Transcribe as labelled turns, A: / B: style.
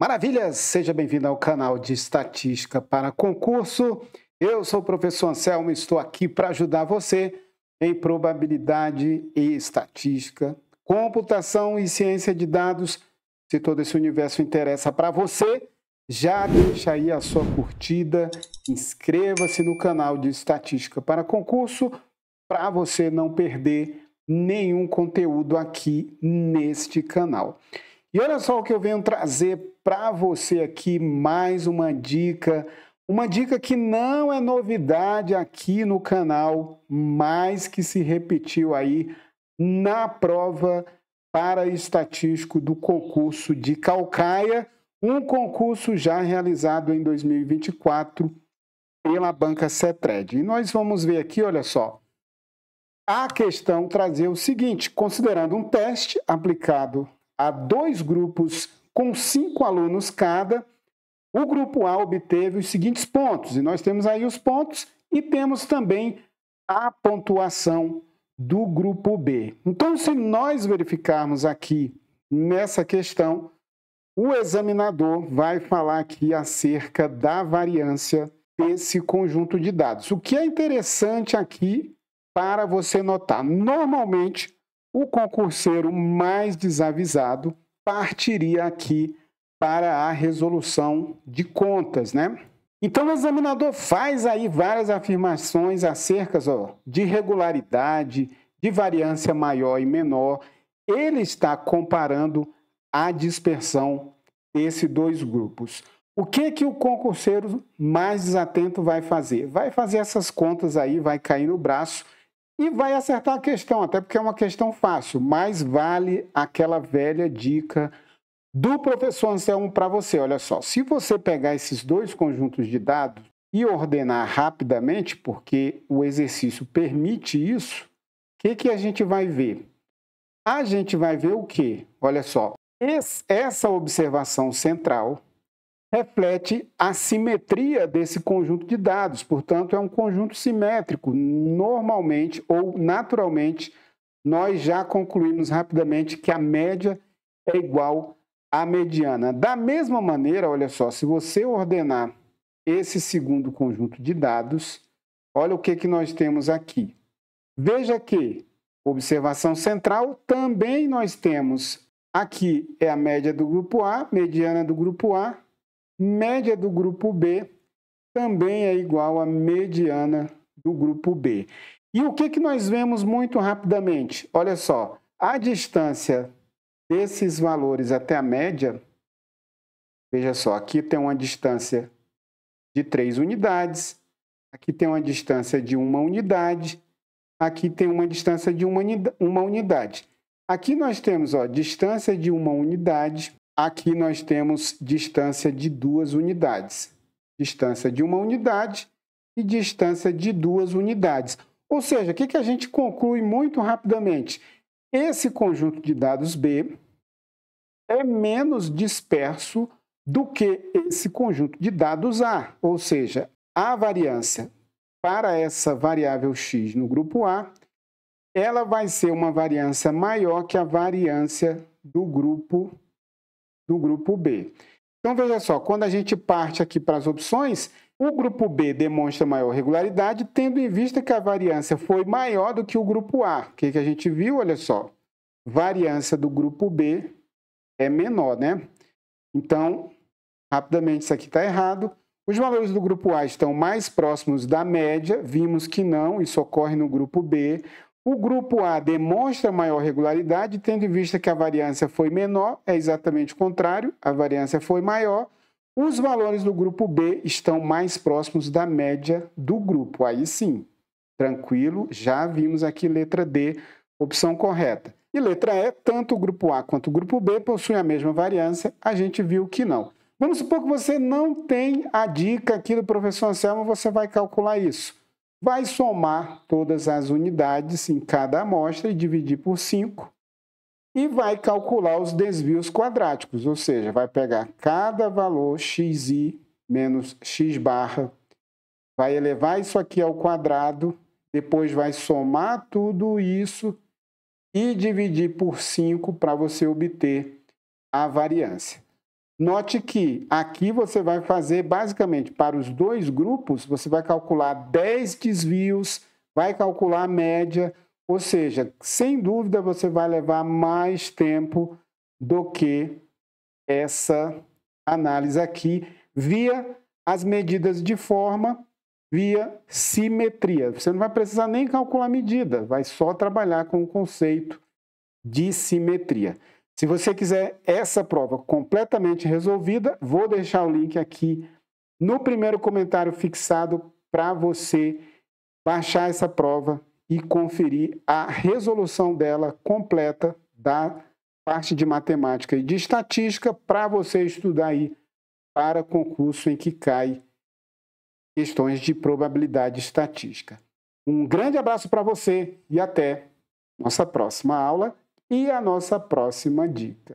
A: Maravilha! Seja bem-vindo ao canal de Estatística para Concurso. Eu sou o professor Anselmo e estou aqui para ajudar você em probabilidade e estatística, computação e ciência de dados. Se todo esse universo interessa para você, já deixa aí a sua curtida, inscreva-se no canal de Estatística para Concurso para você não perder nenhum conteúdo aqui neste canal. E olha só o que eu venho trazer para você aqui mais uma dica, uma dica que não é novidade aqui no canal, mas que se repetiu aí na prova para estatístico do concurso de Calcaia, um concurso já realizado em 2024 pela banca Cetred. E nós vamos ver aqui, olha só, a questão trazer o seguinte, considerando um teste aplicado a dois grupos com cinco alunos cada, o grupo A obteve os seguintes pontos, e nós temos aí os pontos e temos também a pontuação do grupo B. Então, se nós verificarmos aqui nessa questão, o examinador vai falar aqui acerca da variância desse conjunto de dados. O que é interessante aqui para você notar, normalmente o concurseiro mais desavisado partiria aqui para a resolução de contas, né? Então o examinador faz aí várias afirmações acerca ó, de regularidade, de variância maior e menor. Ele está comparando a dispersão desses dois grupos. O que que o concurseiro mais desatento vai fazer? Vai fazer essas contas aí, vai cair no braço e vai acertar a questão, até porque é uma questão fácil, mas vale aquela velha dica do professor Anselmo para você. Olha só, se você pegar esses dois conjuntos de dados e ordenar rapidamente, porque o exercício permite isso, o que, que a gente vai ver? A gente vai ver o quê? Olha só, essa observação central reflete a simetria desse conjunto de dados, portanto, é um conjunto simétrico. Normalmente ou naturalmente, nós já concluímos rapidamente que a média é igual à mediana. Da mesma maneira, olha só, se você ordenar esse segundo conjunto de dados, olha o que, que nós temos aqui. Veja que, observação central, também nós temos aqui é a média do grupo A, mediana do grupo A, média do grupo B também é igual à mediana do grupo B. E o que, que nós vemos muito rapidamente? Olha só, a distância desses valores até a média, veja só, aqui tem uma distância de 3 unidades, aqui tem uma distância de 1 unidade, aqui tem uma distância de 1 unidade. Aqui nós temos ó, distância de 1 unidade, Aqui nós temos distância de duas unidades. Distância de uma unidade e distância de duas unidades. Ou seja, o que a gente conclui muito rapidamente? Esse conjunto de dados B é menos disperso do que esse conjunto de dados A. Ou seja, a variância para essa variável x no grupo A, ela vai ser uma variância maior que a variância do grupo no grupo B. Então veja só, quando a gente parte aqui para as opções, o grupo B demonstra maior regularidade, tendo em vista que a variância foi maior do que o grupo A. O que, que a gente viu? Olha só, variância do grupo B é menor, né? Então, rapidamente, isso aqui está errado. Os valores do grupo A estão mais próximos da média, vimos que não, isso ocorre no grupo B. O grupo A demonstra maior regularidade, tendo em vista que a variância foi menor, é exatamente o contrário, a variância foi maior. Os valores do grupo B estão mais próximos da média do grupo. Aí sim, tranquilo, já vimos aqui letra D, opção correta. E letra E, tanto o grupo A quanto o grupo B possuem a mesma variância, a gente viu que não. Vamos supor que você não tem a dica aqui do professor Anselmo, você vai calcular isso vai somar todas as unidades em cada amostra e dividir por 5 e vai calcular os desvios quadráticos, ou seja, vai pegar cada valor xi menos x barra, vai elevar isso aqui ao quadrado, depois vai somar tudo isso e dividir por 5 para você obter a variância. Note que aqui você vai fazer basicamente para os dois grupos, você vai calcular 10 desvios, vai calcular a média, ou seja, sem dúvida você vai levar mais tempo do que essa análise aqui via as medidas de forma via simetria. Você não vai precisar nem calcular medida, vai só trabalhar com o conceito de simetria. Se você quiser essa prova completamente resolvida, vou deixar o link aqui no primeiro comentário fixado para você baixar essa prova e conferir a resolução dela completa da parte de matemática e de estatística para você estudar aí para concurso em que cai questões de probabilidade estatística. Um grande abraço para você e até nossa próxima aula. E a nossa próxima dica.